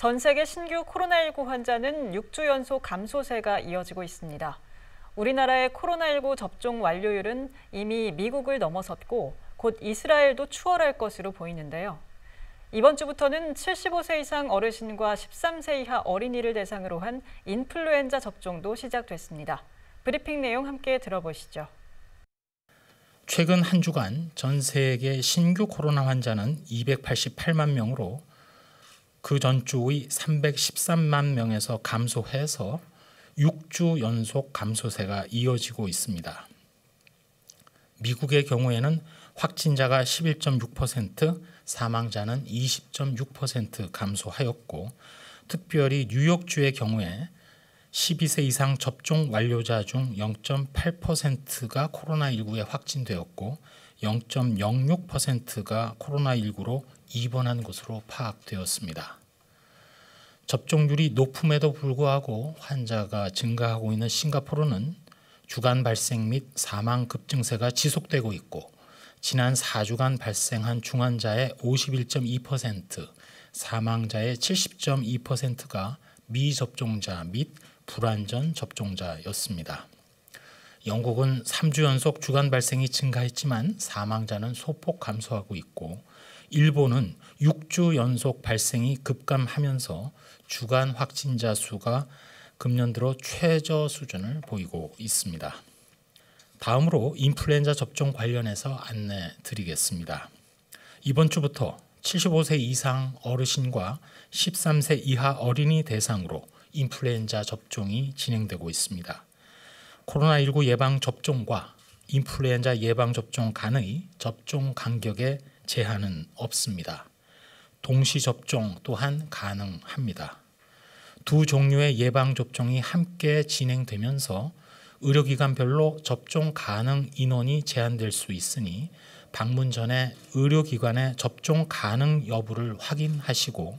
전 세계 신규 코로나19 환자는 6주 연속 감소세가 이어지고 있습니다. 우리나라의 코로나19 접종 완료율은 이미 미국을 넘어섰고 곧 이스라엘도 추월할 것으로 보이는데요. 이번 주부터는 75세 이상 어르신과 13세 이하 어린이를 대상으로 한 인플루엔자 접종도 시작됐습니다. 브리핑 내용 함께 들어보시죠. 최근 한 주간 전 세계 신규 코로나 환자는 288만 명으로 그 전주의 313만 명에서 감소해서 6주 연속 감소세가 이어지고 있습니다. 미국의 경우에는 확진자가 11.6%, 사망자는 20.6% 감소하였고 특별히 뉴욕주의 경우에 12세 이상 접종 완료자 중 0.8%가 코로나19에 확진되었고 0.06%가 코로나19로 입원한 것으로 파악되었습니다. 접종률이 높음에도 불구하고 환자가 증가하고 있는 싱가포르는 주간 발생 및 사망 급증세가 지속되고 있고 지난 4주간 발생한 중환자의 51.2%, 사망자의 70.2%가 미접종자 및 불완전 접종자였습니다. 영국은 3주 연속 주간 발생이 증가했지만 사망자는 소폭 감소하고 있고 일본은 6주 연속 발생이 급감하면서 주간 확진자 수가 금년 들어 최저 수준을 보이고 있습니다. 다음으로 인플루엔자 접종 관련해서 안내 드리겠습니다. 이번 주부터 75세 이상 어르신과 13세 이하 어린이 대상으로 인플루엔자 접종이 진행되고 있습니다. 코로나19 예방 접종과 인플루엔자 예방 접종 간의 접종 간격에 제한은 없습니다. 동시 접종 또한 가능합니다. 두 종류의 예방 접종이 함께 진행되면서 의료기관별로 접종 가능 인원이 제한될 수 있으니 방문 전에 의료기관의 접종 가능 여부를 확인하시고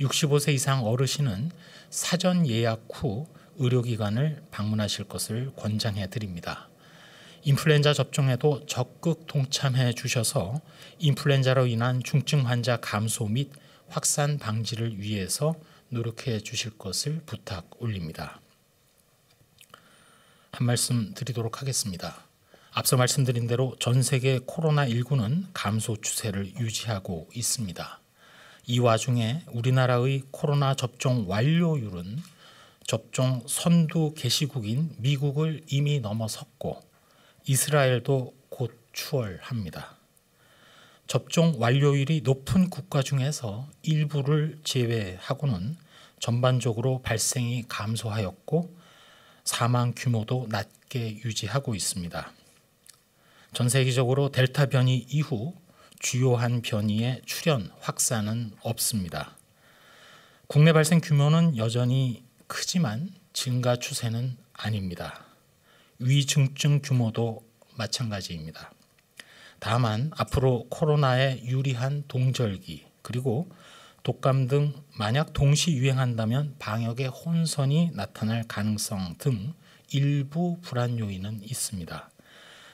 65세 이상 어르신은 사전 예약 후 의료기관을 방문하실 것을 권장해 드립니다. 인플루엔자 접종에도 적극 동참해 주셔서 인플루엔자로 인한 중증 환자 감소 및 확산 방지를 위해서 노력해 주실 것을 부탁 올립니다. 한 말씀 드리도록 하겠습니다. 앞서 말씀드린 대로 전 세계 코로나19는 감소 추세를 유지하고 있습니다. 이 와중에 우리나라의 코로나 접종 완료율은 접종 선두 개시국인 미국을 이미 넘어섰고 이스라엘도 곧 추월합니다. 접종 완료율이 높은 국가 중에서 일부를 제외하고는 전반적으로 발생이 감소하였고 사망 규모도 낮게 유지하고 있습니다. 전 세계적으로 델타 변이 이후 주요한 변이의 출현 확산은 없습니다. 국내 발생 규모는 여전히 크지만 증가 추세는 아닙니다. 위중증 규모도 마찬가지입니다. 다만 앞으로 코로나에 유리한 동절기 그리고 독감 등 만약 동시 유행한다면 방역의 혼선이 나타날 가능성 등 일부 불안 요인은 있습니다.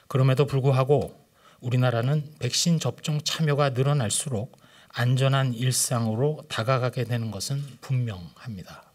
그럼에도 불구하고 우리나라는 백신 접종 참여가 늘어날수록 안전한 일상으로 다가가게 되는 것은 분명합니다.